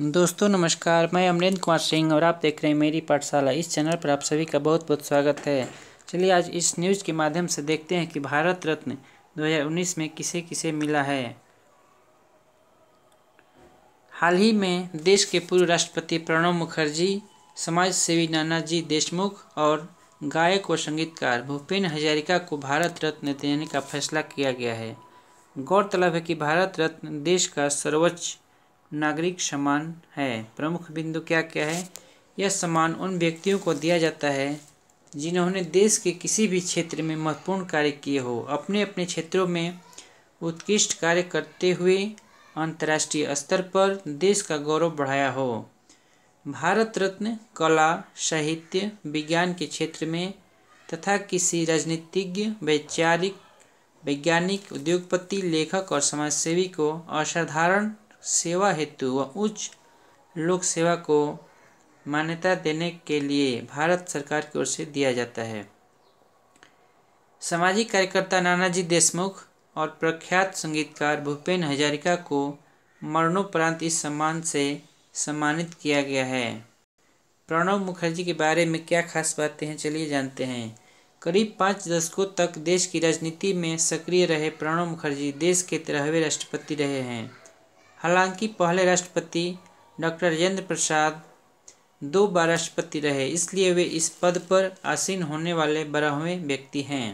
दोस्तों नमस्कार मैं अमरेंद्र कुमार सिंह और आप देख रहे हैं मेरी पाठशाला इस चैनल पर आप सभी का बहुत बहुत स्वागत है चलिए आज इस न्यूज़ के माध्यम से देखते हैं कि भारत रत्न 2019 में किसे किसे मिला है हाल ही में देश के पूर्व राष्ट्रपति प्रणब मुखर्जी समाजसेवी नानाजी देशमुख और गायक व संगीतकार भूपेन हजारिका को भारत रत्न देने का फैसला किया गया है गौरतलब है कि भारत रत्न देश का सर्वोच्च नागरिक समान है प्रमुख बिंदु क्या क्या है यह सम्मान उन व्यक्तियों को दिया जाता है जिन्होंने देश के किसी भी क्षेत्र में महत्वपूर्ण कार्य किए हो अपने अपने क्षेत्रों में उत्कृष्ट कार्य करते हुए अंतर्राष्ट्रीय स्तर पर देश का गौरव बढ़ाया हो भारत रत्न कला साहित्य विज्ञान के क्षेत्र में तथा किसी राजनीतिज्ञ वैचारिक वैज्ञानिक उद्योगपति लेखक और समाजसेवी को असाधारण सेवा हेतु व उच्च लोक सेवा को मान्यता देने के लिए भारत सरकार की ओर से दिया जाता है सामाजिक कार्यकर्ता नानाजी देशमुख और प्रख्यात संगीतकार भूपेन हजारिका को मरणोपरांत इस सम्मान से सम्मानित किया गया है प्रणब मुखर्जी के बारे में क्या खास बातें हैं चलिए जानते हैं करीब पाँच दशकों तक देश की राजनीति में सक्रिय रहे प्रणब मुखर्जी देश के तेरहवें राष्ट्रपति रहे हैं हालांकि पहले राष्ट्रपति डॉक्टर राजेंद्र प्रसाद दो बार राष्ट्रपति रहे इसलिए वे इस पद पर आसीन होने वाले बारहवें व्यक्ति हैं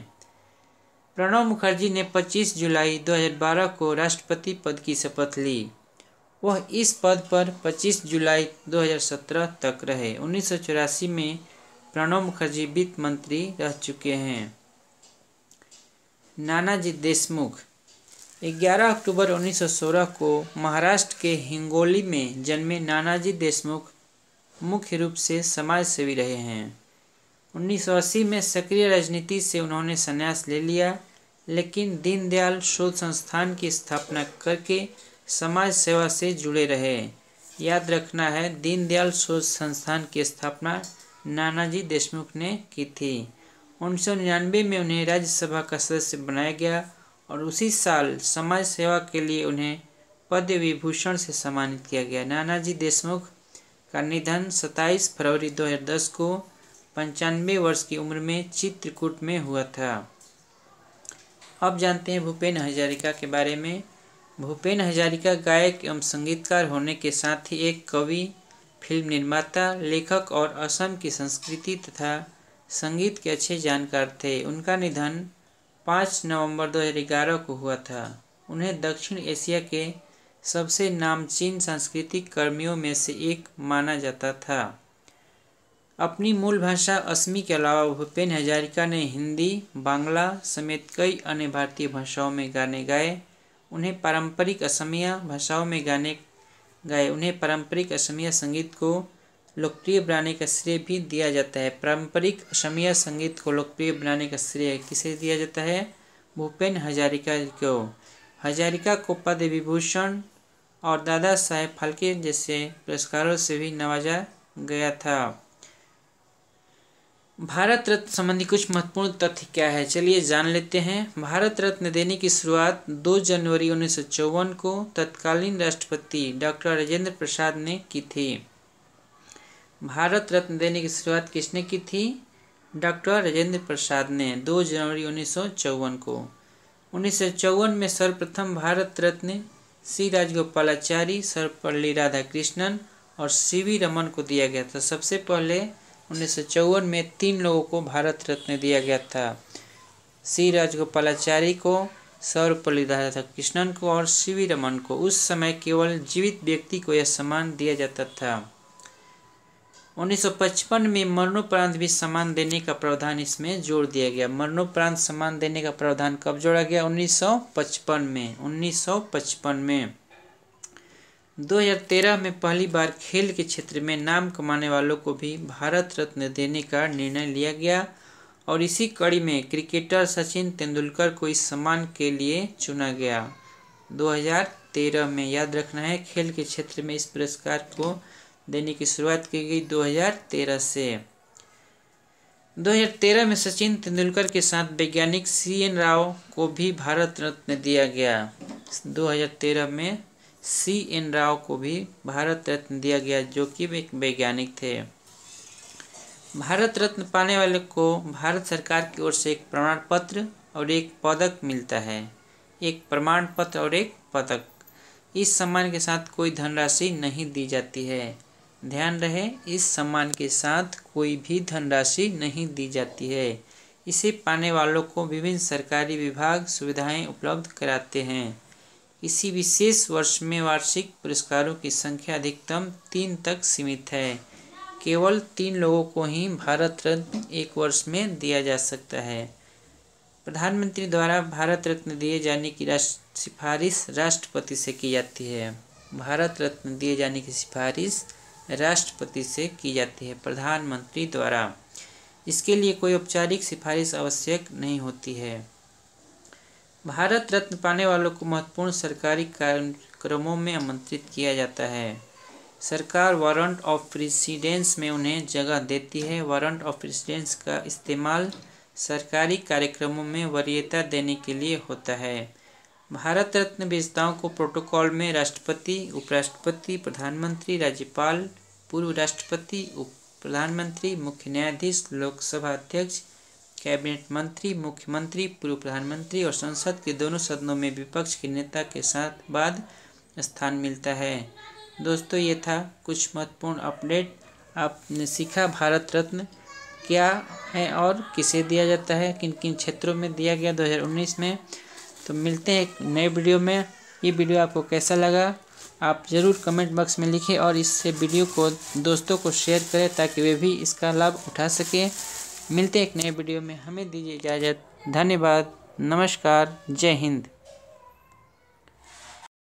प्रणब मुखर्जी ने 25 जुलाई 2012 को राष्ट्रपति पद की शपथ ली वह इस पद पर 25 जुलाई 2017 तक रहे उन्नीस में प्रणब मुखर्जी वित्त मंत्री रह चुके हैं नानाजी देशमुख 11 अक्टूबर 1916 को महाराष्ट्र के हिंगोली में जन्मे नानाजी देशमुख मुख्य रूप से समाजसेवी रहे हैं 1980 में सक्रिय राजनीति से उन्होंने संन्यास ले लिया लेकिन दीनदयाल शोध संस्थान की स्थापना करके समाज सेवा से जुड़े रहे याद रखना है दीनदयाल शोध संस्थान की स्थापना नानाजी देशमुख ने की थी उन्नीस में उन्हें राज्यसभा का सदस्य बनाया गया और उसी साल समाज सेवा के लिए उन्हें पद्म विभूषण से सम्मानित किया गया नानाजी देशमुख का निधन 27 फरवरी 2010 को पंचानवे वर्ष की उम्र में चित्रकूट में हुआ था अब जानते हैं भूपेन हजारिका के बारे में भूपेन हजारिका गायक एवं संगीतकार होने के साथ ही एक कवि फिल्म निर्माता लेखक और असम की संस्कृति तथा संगीत के अच्छे जानकार थे उनका निधन पाँच नवंबर 2011 को हुआ था उन्हें दक्षिण एशिया के सबसे नामचीन सांस्कृतिक कर्मियों में से एक माना जाता था अपनी मूल भाषा असमी के अलावा भूपेन हजारिका ने हिंदी बांग्ला समेत कई अन्य भारतीय भाषाओं में गाने गाए उन्हें पारंपरिक असमिया भाषाओं में गाने गाए उन्हें पारंपरिक असमिया संगीत को लोकप्रिय बनाने का श्रेय भी दिया जाता है पारंपरिक असमिया संगीत को लोकप्रिय बनाने का श्रेय किसे दिया जाता है भूपेन हजारिका को हजारिका को पद्म विभूषण और दादा साहेब फाल्के जैसे पुरस्कारों से भी नवाजा गया था भारत रत्न संबंधी कुछ महत्वपूर्ण तथ्य क्या है चलिए जान लेते हैं भारत रत्न देने की शुरुआत 2 जनवरी उन्नीस को तत्कालीन राष्ट्रपति डॉक्टर राजेंद्र प्रसाद ने की थी भारत रत्न देने की शुरुआत किसने की थी डॉक्टर राजेंद्र प्रसाद ने 2 जनवरी उन्नीस को उन्नीस में सर्वप्रथम भारत रत्न सी राजगोपालाचारी सर्वपल्ली राधाकृष्णन और सी वी रमन को दिया गया था सबसे पहले उन्नीस में तीन लोगों को भारत रत्न दिया गया था सी राजगोपालाचारी को सर्वपल्ली राधाकृष्णन को और सी वी रमन को उस समय केवल जीवित व्यक्ति को यह सम्मान दिया जाता था 1955 में मरणोपरांत भी सम्मान देने का प्रावधान इसमें जोड़ दिया गया मरणोपरांत सम्मान देने का प्रावधान कब जोड़ा गया 1955 में 1955 में 2013 में पहली बार खेल के क्षेत्र में नाम कमाने वालों को भी भारत रत्न देने का निर्णय लिया गया और इसी कड़ी में क्रिकेटर सचिन तेंदुलकर को इस सम्मान के लिए चुना गया 2013 में याद रखना है खेल के क्षेत्र में इस पुरस्कार को देने की शुरुआत की गई 2013 से 2013 में सचिन तेंदुलकर के साथ वैज्ञानिक सी एन राव को भी भारत रत्न दिया गया 2013 में सी एन राव को भी भारत रत्न दिया गया जो कि एक वैज्ञानिक थे भारत रत्न पाने वाले को भारत सरकार की ओर से एक प्रमाण पत्र और एक पदक मिलता है एक प्रमाण पत्र और एक पदक इस सम्मान के साथ कोई धनराशि नहीं दी जाती है ध्यान रहे इस सम्मान के साथ कोई भी धनराशि नहीं दी जाती है इसे पाने वालों को विभिन्न सरकारी विभाग सुविधाएं उपलब्ध कराते हैं इसी विशेष वर्ष में वार्षिक पुरस्कारों की संख्या अधिकतम तीन तक सीमित है केवल तीन लोगों को ही भारत रत्न एक वर्ष में दिया जा सकता है प्रधानमंत्री द्वारा भारत रत्न दिए जाने की राष्ट्र सिफारिश राष्ट्रपति से की जाती है भारत रत्न दिए जाने की सिफारिश राष्ट्रपति से की जाती है प्रधानमंत्री द्वारा इसके लिए कोई औपचारिक सिफारिश आवश्यक नहीं होती है भारत रत्न पाने वालों को महत्वपूर्ण सरकारी कार्यक्रमों में आमंत्रित किया जाता है सरकार वारंट ऑफ प्रेसिडेंस में उन्हें जगह देती है वारंट ऑफ प्रेसिडेंस का इस्तेमाल सरकारी कार्यक्रमों में वरीयता देने के लिए होता है भारत रत्न विजेताओं को प्रोटोकॉल में राष्ट्रपति उपराष्ट्रपति प्रधानमंत्री राज्यपाल पूर्व राष्ट्रपति उप प्रधानमंत्री मुख्य न्यायाधीश लोकसभा अध्यक्ष कैबिनेट मंत्री मुख्यमंत्री पूर्व प्रधानमंत्री और संसद के दोनों सदनों में विपक्ष के नेता के साथ बाद स्थान मिलता है दोस्तों ये था कुछ महत्वपूर्ण अपडेट आपने सीखा भारत रत्न क्या है और किसे दिया जाता है किन किन क्षेत्रों में दिया गया 2019 में तो मिलते हैं एक नए वीडियो में ये वीडियो आपको कैसा लगा आप ज़रूर कमेंट बॉक्स में लिखें और इससे वीडियो को दोस्तों को शेयर करें ताकि वे भी इसका लाभ उठा सकें मिलते एक नए वीडियो में हमें दीजिए इजाज़त धन्यवाद नमस्कार जय हिंद